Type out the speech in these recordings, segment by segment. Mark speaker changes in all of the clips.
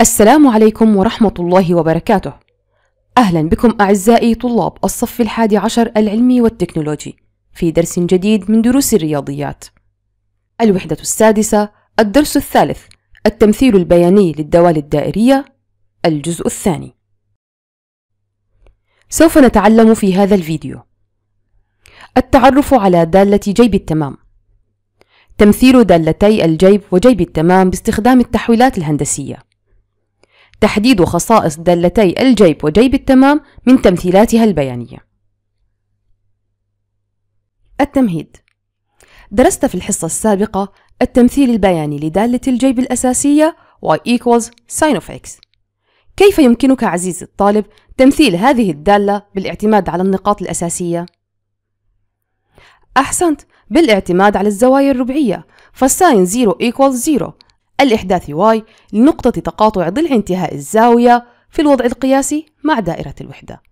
Speaker 1: السلام عليكم ورحمة الله وبركاته أهلا بكم أعزائي طلاب الصف الحادي عشر العلمي والتكنولوجي في درس جديد من دروس الرياضيات الوحدة السادسة الدرس الثالث التمثيل البياني للدوال الدائرية الجزء الثاني سوف نتعلم في هذا الفيديو التعرف على دالة جيب التمام تمثيل دالتي الجيب وجيب التمام باستخدام التحويلات الهندسية تحديد خصائص دالتي الجيب وجيب التمام من تمثيلاتها البيانية. التمهيد درست في الحصة السابقة التمثيل البياني لدالة الجيب الأساسية y equals sin of x. كيف يمكنك عزيزي الطالب تمثيل هذه الدالة بالاعتماد على النقاط الأساسية؟ أحسنت بالاعتماد على الزوايا الربعية فالساين 0 equals 0 الإحداثي Y لنقطة تقاطع ضلع انتهاء الزاوية في الوضع القياسي مع دائرة الوحدة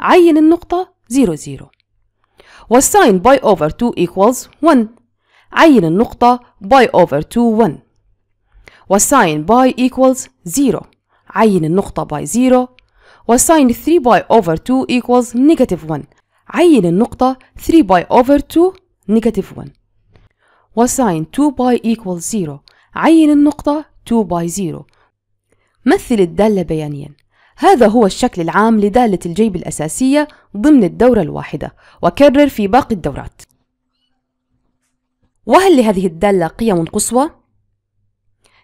Speaker 1: عين النقطة 0 0 والساين باي أوفر 2 equals 1 عين النقطة باي أوفر 2 1 والساين باي equals 0 عين النقطة باي 0 والساين 3 باي أوفر 2 equals negative 1 عين النقطة 3 باي أوفر 2 negative 1 والساين 2 باي equals 0 عين النقطة 2 باي 0 مثل الدالة بيانيا هذا هو الشكل العام لدالة الجيب الأساسية ضمن الدورة الواحدة وكرر في باقي الدورات وهل لهذه الدالة قيم قصوى؟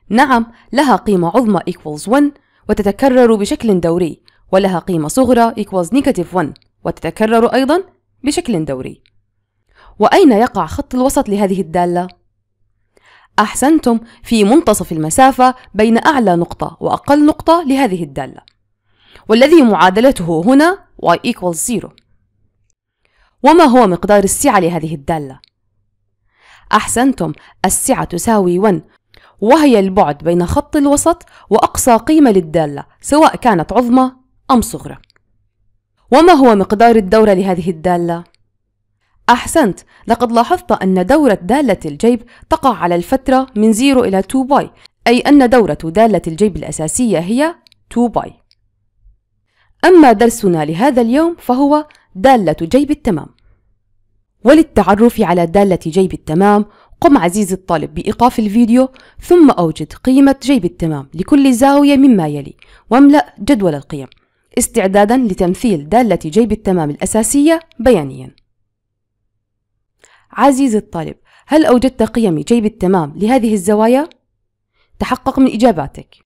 Speaker 1: نعم لها قيمة عظمى equals 1 وتتكرر بشكل دوري ولها قيمة صغرى equals negative 1 وتتكرر أيضا بشكل دوري وأين يقع خط الوسط لهذه الدالة؟ أحسنتم في منتصف المسافة بين أعلى نقطة وأقل نقطة لهذه الدالة والذي معادلته هنا y equals 0 وما هو مقدار السعة لهذه الدالة؟ أحسنتم السعة تساوي 1 وهي البعد بين خط الوسط وأقصى قيمة للدالة سواء كانت عظمى أم صغرى وما هو مقدار الدورة لهذه الدالة؟ أحسنت لقد لاحظت أن دورة دالة الجيب تقع على الفترة من 0 إلى 2 باي أي أن دورة دالة الجيب الأساسية هي 2 باي أما درسنا لهذا اليوم فهو دالة جيب التمام وللتعرف على دالة جيب التمام قم عزيزي الطالب بإيقاف الفيديو ثم أوجد قيمة جيب التمام لكل زاوية مما يلي واملأ جدول القيم استعدادا لتمثيل دالة جيب التمام الأساسية بيانياً عزيزي الطالب هل أوجدت قيم جيب التمام لهذه الزوايا؟ تحقق من إجاباتك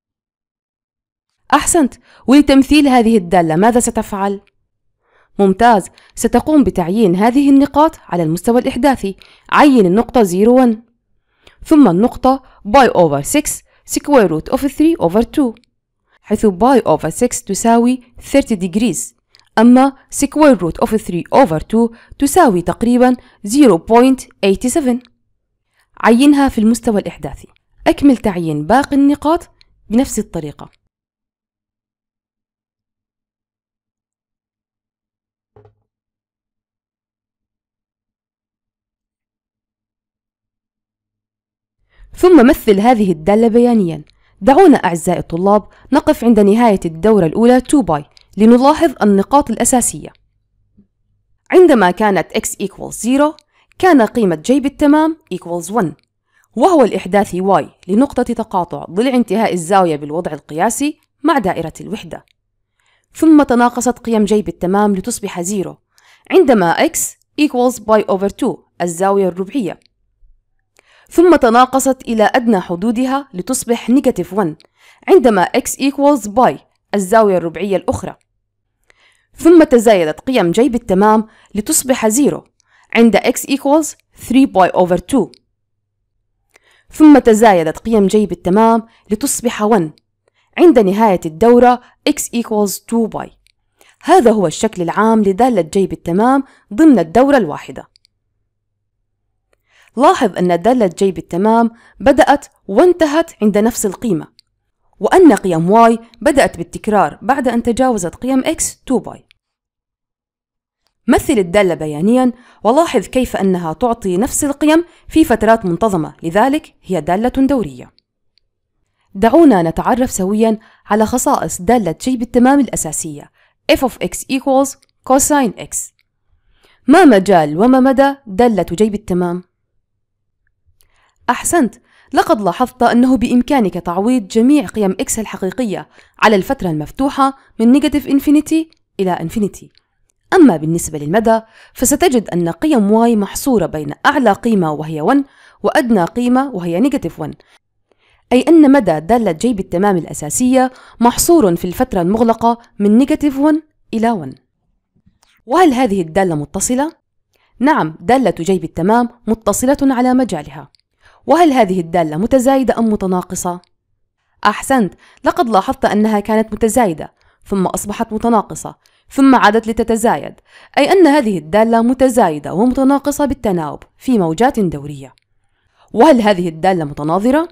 Speaker 1: أحسنت ولتمثيل هذه الدالة ماذا ستفعل؟ ممتاز ستقوم بتعيين هذه النقاط على المستوى الإحداثي عين النقطة 0 1 ثم النقطة باي over 6 square root of 3 over 2 حيث باي over 6 تساوي 30 degrees أما سكوير روت of 3 over 2 تساوي تقريبا 0.87 عينها في المستوى الإحداثي أكمل تعيين باقي النقاط بنفس الطريقة ثم مثل هذه الدالة بيانيا دعونا أعزائي الطلاب نقف عند نهاية الدورة الأولى 2 باي لنلاحظ النقاط الأساسية عندما كانت x equals 0 كان قيمة j بالتمام equals 1 وهو الإحداث y لنقطة تقاطع ضلع انتهاء الزاوية بالوضع القياسي مع دائرة الوحدة ثم تناقصت قيم j بالتمام لتصبح 0 عندما x equals pi over 2 الزاوية الربعية ثم تناقصت إلى أدنى حدودها لتصبح negative 1 عندما x equals pi الزاوية الربعية الأخرى ثم تزايدت قيم جيب بالتمام لتصبح 0 عند x equals 3y over 2 ثم تزايدت قيم جيب بالتمام لتصبح 1 عند نهاية الدورة x equals 2y هذا هو الشكل العام لدالة جيب بالتمام ضمن الدورة الواحدة لاحظ أن دالة جيب بالتمام بدأت وانتهت عند نفس القيمة وأن قيم y بدأت بالتكرار بعد أن تجاوزت قيم x 2y مثل الدالة بيانيا ولاحظ كيف أنها تعطي نفس القيم في فترات منتظمة لذلك هي دالة دورية دعونا نتعرف سويا على خصائص دالة j بالتمام الأساسية f of x equals cosine x ما مجال وما مدى دالة جيب بالتمام؟ أحسنت لقد لاحظت أنه بإمكانك تعويض جميع قيم إكس الحقيقية على الفترة المفتوحة من نيجاتيف إنفينيتي إلى إنفينيتي أما بالنسبة للمدى فستجد أن قيم y محصورة بين أعلى قيمة وهي 1 وأدنى قيمة وهي نيجاتيف 1 أي أن مدى دالة جيب التمام الأساسية محصور في الفترة المغلقة من نيجاتيف 1 إلى 1 وهل هذه الدالة متصلة؟ نعم دالة جيب التمام متصلة على مجالها وهل هذه الدالة متزايدة أم متناقصة؟ أحسنت، لقد لاحظت أنها كانت متزايدة، ثم أصبحت متناقصة، ثم عادت لتتزايد، أي أن هذه الدالة متزايدة ومتناقصة بالتناوب في موجات دورية. وهل هذه الدالة متناظرة؟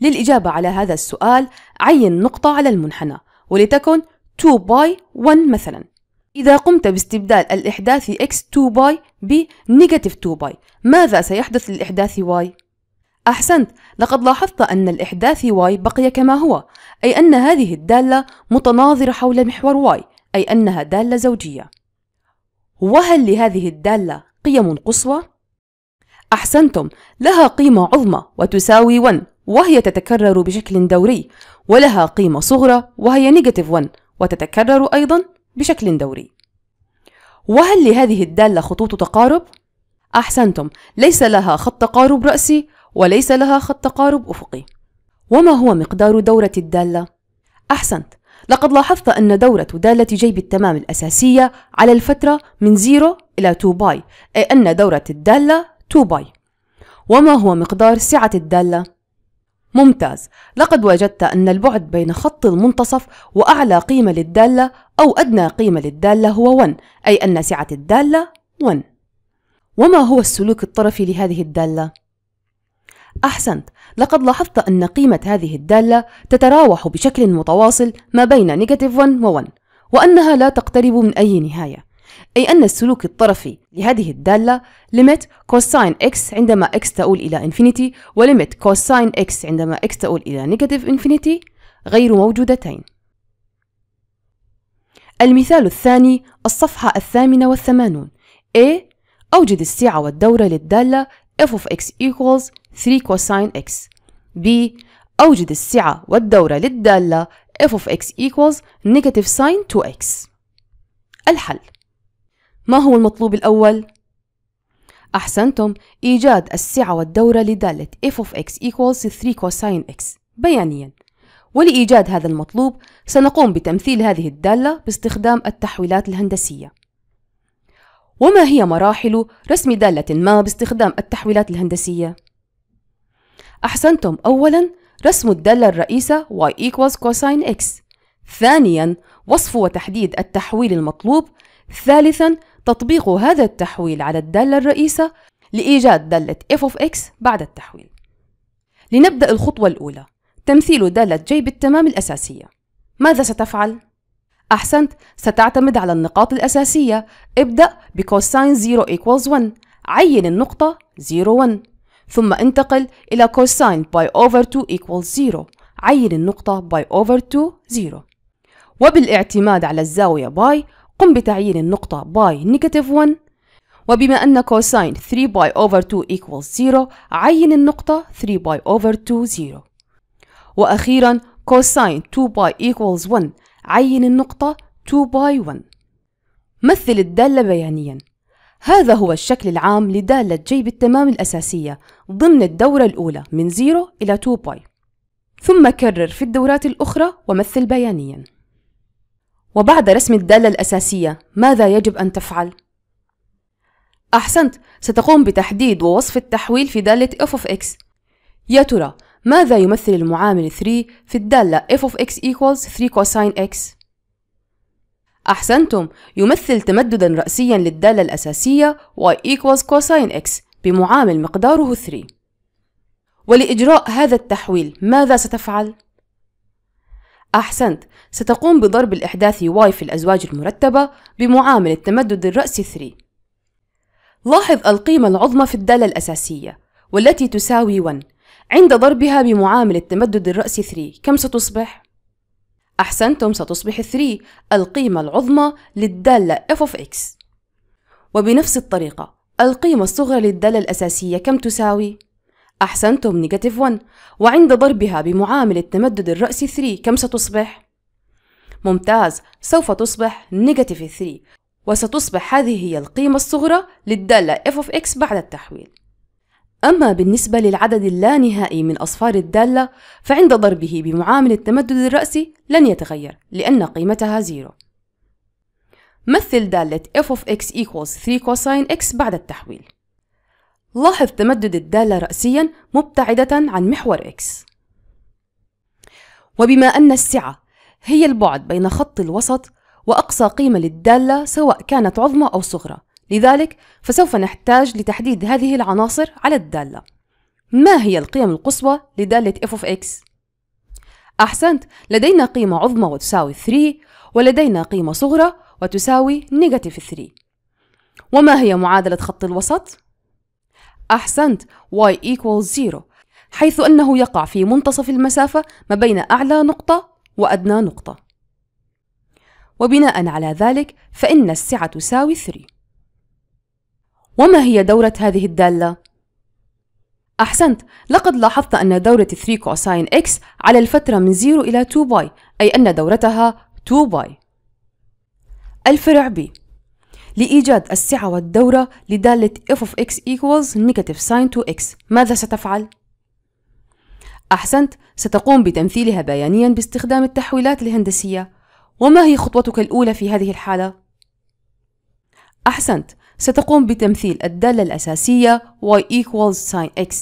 Speaker 1: للإجابة على هذا السؤال عين نقطة على المنحنى ولتكن 2 باي 1 مثلا إذا قمت باستبدال الإحداث x 2 باي ب negative 2 باي ماذا سيحدث للإحداث y؟ أحسنت لقد لاحظت أن الإحداث Y بقي كما هو أي أن هذه الدالة متناظرة حول محور Y أي أنها دالة زوجية وهل لهذه الدالة قيم قصوى؟ أحسنتم لها قيمة عظمى وتساوي 1 وهي تتكرر بشكل دوري ولها قيمة صغرى وهي نيجاتيف 1 وتتكرر أيضا بشكل دوري وهل لهذه الدالة خطوط تقارب؟ أحسنتم ليس لها خط تقارب رأسي وليس لها خط تقارب أفقي وما هو مقدار دورة الدالة؟ أحسنت لقد لاحظت أن دورة دالة جيب التمام الأساسية على الفترة من 0 إلى 2 باي أي أن دورة الدالة 2 باي وما هو مقدار سعة الدالة؟ ممتاز لقد وجدت أن البعد بين خط المنتصف وأعلى قيمة للدالة أو أدنى قيمة للدالة هو 1 أي أن سعة الدالة 1 وما هو السلوك الطرفي لهذه الدالة؟ أحسنت لقد لاحظت أن قيمة هذه الدالة تتراوح بشكل متواصل ما بين نيجاتيف 1 و 1 وأنها لا تقترب من أي نهاية أي أن السلوك الطرفي لهذه الدالة limit كوساين x عندما x تؤول إلى انفينيتي وليميت كوساين x عندما x تؤول إلى نيجاتيف انفينيتي غير موجودتين المثال الثاني الصفحة الثامنة والثمانون A أوجد السعة والدورة للدالة f of x equals 3 كوساين x b أوجد السعة والدورة للدالة f of x equals negative sin 2x الحل ما هو المطلوب الأول؟ أحسنتم إيجاد السعة والدورة لدالة f of x equals 3 كوساين x بيانياً ولإيجاد هذا المطلوب سنقوم بتمثيل هذه الدالة باستخدام التحويلات الهندسية وما هي مراحل رسم دالة ما باستخدام التحويلات الهندسية؟ أحسنتم أولاً رسم الدالة الرئيسة y equals cosine x ثانياً وصف وتحديد التحويل المطلوب ثالثاً تطبيق هذا التحويل على الدالة الرئيسة لإيجاد دالة f of x بعد التحويل لنبدأ الخطوة الأولى تمثيل دالة j بالتمام الأساسية ماذا ستفعل؟ أحسنت ستعتمد على النقاط الأساسية ابدأ بكوساين 0 equals 1 عين النقطة 0 1 ثم انتقل إلى cosine باي over 2 equals 0 عين النقطة باي over 2 0 وبالاعتماد على الزاوية باي قم بتعيين النقطة باي نيجاتيف 1 وبما أن cosine 3 باي over 2 equals 0 عين النقطة 3 باي over 2 0 وأخيرا cosine 2 باي equals 1 عين النقطة 2 باي 1 مثل الدالة بيانياً هذا هو الشكل العام لدالة جيب التمام الأساسية ضمن الدورة الأولى من 0 إلى 2 باي ثم كرر في الدورات الأخرى ومثل بيانيا وبعد رسم الدالة الأساسية ماذا يجب أن تفعل؟ أحسنت ستقوم بتحديد ووصف التحويل في دالة f of x يا ترى ماذا يمثل المعامل 3 في الدالة f of x equals 3 cosine x؟ أحسنتم يمثل تمددا رأسيا للدالة الأساسية y equals cosine x بمعامل مقداره 3 ولإجراء هذا التحويل ماذا ستفعل؟ أحسنت ستقوم بضرب الإحداث y في الأزواج المرتبة بمعامل التمدد الرأسي 3 لاحظ القيمة العظمى في الدالة الأساسية والتي تساوي 1 عند ضربها بمعامل التمدد الرأسي 3 كم ستصبح؟ أحسنتم ستصبح 3 القيمة العظمى للدالة f of x وبنفس الطريقة القيمة الصغرى للدالة الأساسية كم تساوي؟ أحسنتم negative 1 وعند ضربها بمعامل التمدد الرأسي 3 كم ستصبح؟ ممتاز سوف تصبح negative 3 وستصبح هذه هي القيمة الصغرى للدالة f of x بعد التحويل أما بالنسبة للعدد اللانهائي من أصفار الدالة فعند ضربه بمعامل التمدد الرأسي لن يتغير لأن قيمتها زيرو مثل دالة f of x equals 3 cosine x بعد التحويل لاحظ تمدد الدالة رأسيا مبتعدة عن محور x وبما أن السعة هي البعد بين خط الوسط وأقصى قيمة للدالة سواء كانت عظمى أو صغرى لذلك فسوف نحتاج لتحديد هذه العناصر على الدالة ما هي القيم القصوى لدالة f of x؟ أحسنت لدينا قيمة عظمى وتساوي 3 ولدينا قيمة صغرى وتساوي negative 3 وما هي معادلة خط الوسط؟ أحسنت y equals 0 حيث أنه يقع في منتصف المسافة ما بين أعلى نقطة وأدنى نقطة وبناء على ذلك فإن السعة تساوي 3 وما هي دورة هذه الدالة؟ أحسنت لقد لاحظت أن دورة 3 كوساين x على الفترة من 0 إلى 2 باي أي أن دورتها 2 باي الفرع B لإيجاد السعة والدورة لدالة f of x equals negative sin 2x ماذا ستفعل؟ أحسنت ستقوم بتمثيلها بيانيا باستخدام التحويلات الهندسية وما هي خطوتك الأولى في هذه الحالة؟ أحسنت ستقوم بتمثيل الدالة الأساسية y equals sin x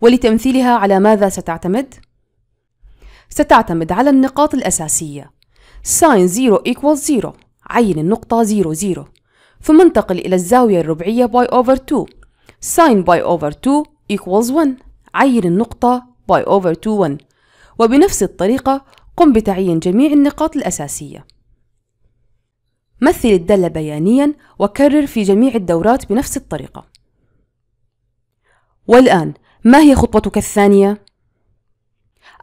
Speaker 1: ولتمثيلها على ماذا ستعتمد؟ ستعتمد على النقاط الأساسية sin 0 equals 0 عين النقطة 0 0 ثم انتقل إلى الزاوية الربعية by over 2 sin by over 2 equals 1 عين النقطة by over 2 1 وبنفس الطريقة قم بتعيين جميع النقاط الأساسية مثل الدالة بيانيا وكرر في جميع الدورات بنفس الطريقة والآن ما هي خطوتك الثانية؟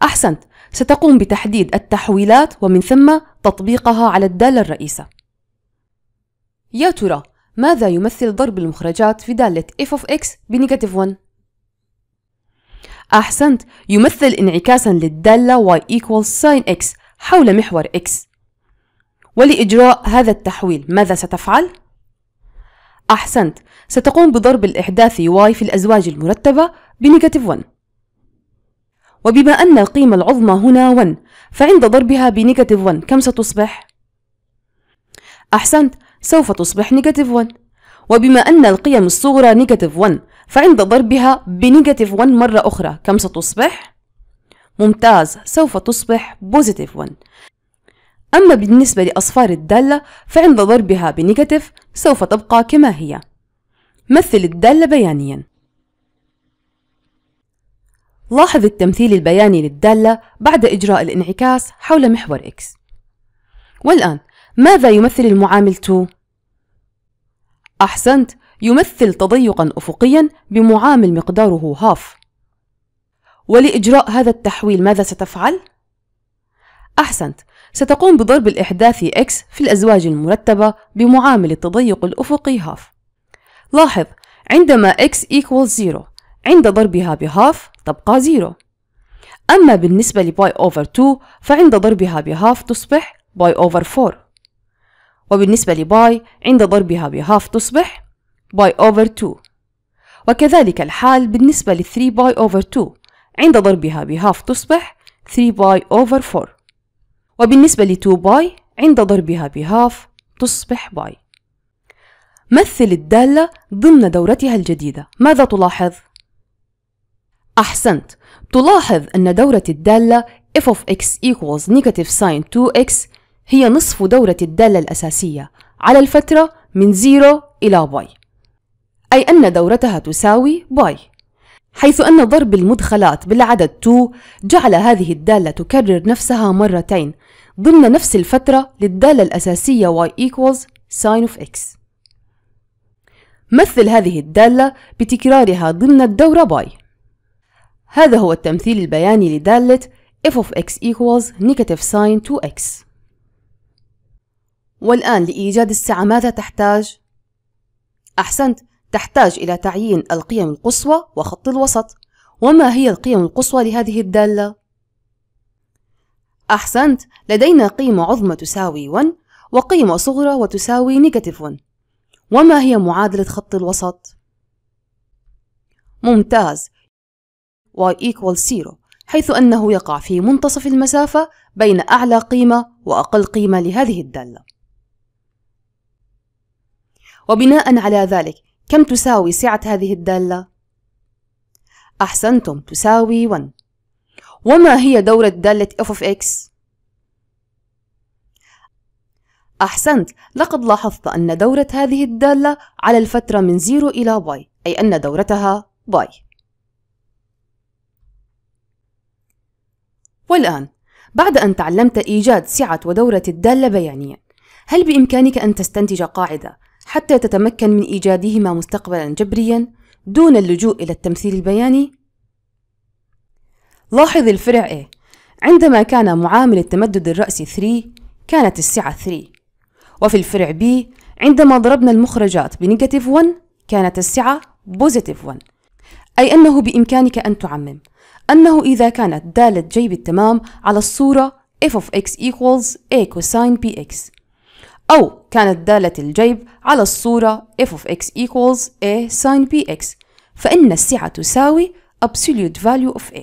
Speaker 1: أحسنت ستقوم بتحديد التحويلات ومن ثم تطبيقها على الدالة الرئيسة يا ترى ماذا يمثل ضرب المخرجات في دالة f of x بنيجاتيف 1؟ أحسنت يمثل انعكاسا للدالة y equals sin x حول محور x ولإجراء هذا التحويل ماذا ستفعل؟ أحسنت ستقوم بضرب الإحداث y في الأزواج المرتبة بنيجاتيف 1 وبما أن القيمة العظمى هنا 1 فعند ضربها بنيجاتيف 1 كم ستصبح؟ أحسنت سوف تصبح نيجاتيف 1 وبما أن القيم الصغرى نيجاتيف 1 فعند ضربها بنيجاتيف 1 مرة أخرى كم ستصبح؟ ممتاز سوف تصبح بوزيتيف 1 أما بالنسبة لأصفار الدالة فعند ضربها بنيجاتيف سوف تبقى كما هي مثل الدالة بيانيا لاحظ التمثيل البياني للدالة بعد إجراء الانعكاس حول محور X والآن ماذا يمثل المعامل 2؟ أحسنت يمثل تضيقا أفقيا بمعامل مقداره هاف ولإجراء هذا التحويل ماذا ستفعل؟ أحسنت ستقوم بضرب الإحداث X في الأزواج المرتبة بمعامل التضيق الأفقي half لاحظ عندما X equals 0 عند ضربها بهاف تبقى 0 أما بالنسبة لباي باي أوفر 2 فعند ضربها بهاف تصبح باي أوفر 4 وبالنسبة لباي عند ضربها بهاف تصبح باي أوفر 2 وكذلك الحال بالنسبة لثري 3 باي أوفر 2 عند ضربها بهاف تصبح 3 باي أوفر 4 وبالنسبة 2 باي عند ضربها بهاف تصبح باي مثل الدالة ضمن دورتها الجديدة ماذا تلاحظ؟ أحسنت تلاحظ أن دورة الدالة f of x equals negative sin 2x هي نصف دورة الدالة الأساسية على الفترة من 0 إلى باي أي أن دورتها تساوي باي حيث أن ضرب المدخلات بالعدد 2 جعل هذه الدالة تكرر نفسها مرتين ضمن نفس الفترة للدالة الأساسية y equals sin of x مثل هذه الدالة بتكرارها ضمن الدورة باي هذا هو التمثيل البياني لدالة f of x equals negative sin 2x والآن لإيجاد السعة ماذا تحتاج أحسنت تحتاج إلى تعيين القيم القصوى وخط الوسط وما هي القيم القصوى لهذه الدالة؟ أحسنت لدينا قيمة عظمى تساوي 1 وقيمة صغرى وتساوي نيجاتيف 1 وما هي معادلة خط الوسط؟ ممتاز y equal 0 حيث أنه يقع في منتصف المسافة بين أعلى قيمة وأقل قيمة لهذه الدالة وبناء على ذلك كم تساوي سعة هذه الدالة؟ أحسنتم تساوي 1 وما هي دورة دالة f of x؟ أحسنت لقد لاحظت أن دورة هذه الدالة على الفترة من 0 إلى y أي أن دورتها y والآن بعد أن تعلمت إيجاد سعة ودورة الدالة بيانيا هل بإمكانك أن تستنتج قاعدة حتى تتمكن من إيجادهما مستقبلا جبريا دون اللجوء إلى التمثيل البياني؟ لاحظ الفرع A عندما كان معامل التمدد الرأسي 3 كانت السعة 3 وفي الفرع B عندما ضربنا المخرجات بنيجاتيف 1 كانت السعة بوزيتيف 1 أي أنه بإمكانك أن تعمم أنه إذا كانت دالة جيب التمام على الصورة f of x equals a cosine px أو كانت دالة الجيب على الصورة f of x equals a sin bx فإن السعة تساوي absolute value of a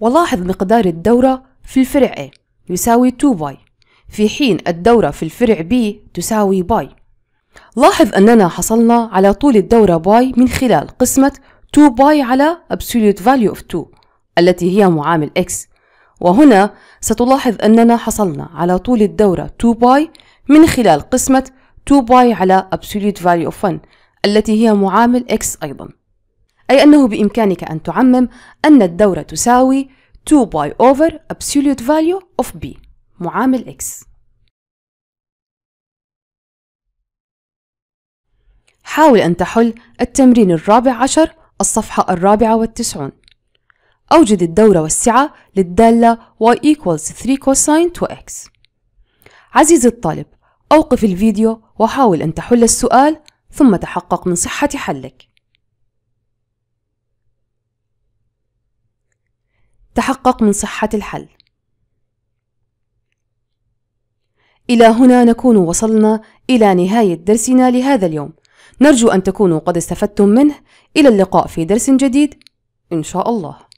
Speaker 1: ولاحظ مقدار الدورة في الفرع A يساوي 2 باي في حين الدورة في الفرع B تساوي باي لاحظ أننا حصلنا على طول الدورة باي من خلال قسمة 2 باي على absolute value of 2 التي هي معامل x وهنا ستلاحظ أننا حصلنا على طول الدورة 2 باي من خلال قسمة 2 باي على absolute value of 1 التي هي معامل x أيضا أي أنه بإمكانك أن تعمم أن الدورة تساوي 2 باي over absolute value of b معامل x حاول أن تحل التمرين الرابع عشر الصفحة الرابعة والتسعون أوجد الدورة والسعة للدالة y equals 3 cosine 2x عزيزي الطالب أوقف الفيديو وحاول أن تحل السؤال ثم تحقق من صحة حلك تحقق من صحة الحل إلى هنا نكون وصلنا إلى نهاية درسنا لهذا اليوم نرجو أن تكونوا قد استفدتم منه إلى اللقاء في درس جديد إن شاء الله